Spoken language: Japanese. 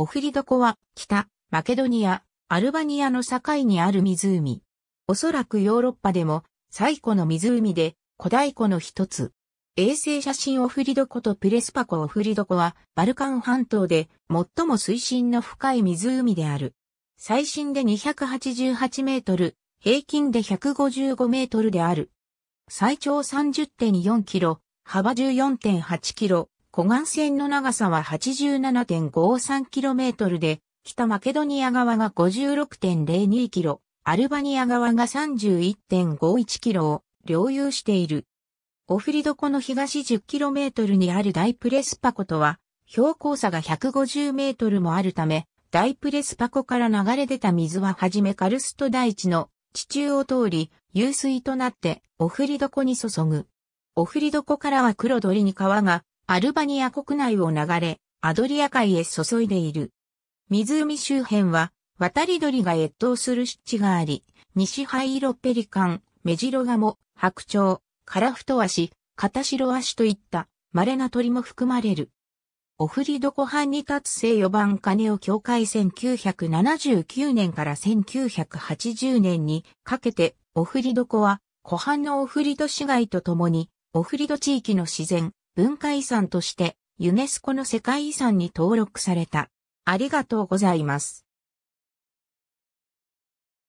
オフリドコは北、マケドニア、アルバニアの境にある湖。おそらくヨーロッパでも最古の湖で古代湖の一つ。衛星写真オフリドコとプレスパコオフリドコはバルカン半島で最も水深の深い湖である。最深で288メートル、平均で155メートルである。最長30.4キロ、幅14.8キロ、湖岸線の長さは 87.53km で、北マケドニア側が 56.02km、アルバニア側が 31.51km を領有している。オフリド湖の東 10km にある大プレスパ湖とは、標高差が150メートルもあるため、大プレスパ湖から流れ出た水ははじめカルスト大地の地中を通り、湧水となってオフリド湖に注ぐ。オフリド湖からは黒鳥に川がアルバニア国内を流れ、アドリア海へ注いでいる。湖周辺は、渡り鳥が越冬する湿地があり、西灰色ペリカン、メジロガモ、白鳥、カラフトワシ、カタシロワシといった稀な鳥も含まれる。オフリド湖畔に立つ西4番カネオ境界1979年から1980年にかけてオフリド湖は湖畔のオフリド市街とともにオフリド地域の自然、文化遺産としてユネスコの世界遺産に登録された。ありがとうございます。